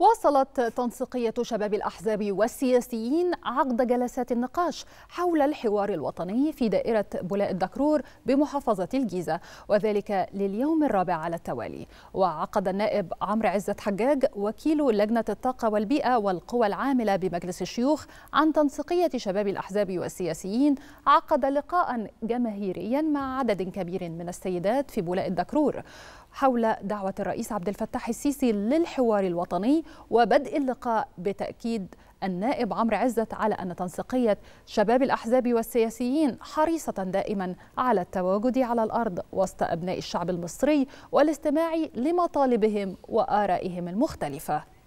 واصلت تنسيقية شباب الأحزاب والسياسيين عقد جلسات النقاش حول الحوار الوطني في دائرة بولاء الدكرور بمحافظة الجيزة وذلك لليوم الرابع على التوالي وعقد النائب عمرو عزت حجاج وكيل لجنة الطاقة والبيئة والقوى العاملة بمجلس الشيوخ عن تنسيقية شباب الأحزاب والسياسيين عقد لقاء جماهيريا مع عدد كبير من السيدات في بولاء الدكرور حول دعوة الرئيس عبد الفتاح السيسي للحوار الوطني وبدء اللقاء بتأكيد النائب عمرو عزت على أن تنسيقية شباب الأحزاب والسياسيين حريصة دائما على التواجد على الأرض وسط أبناء الشعب المصري والاستماع لمطالبهم وآرائهم المختلفة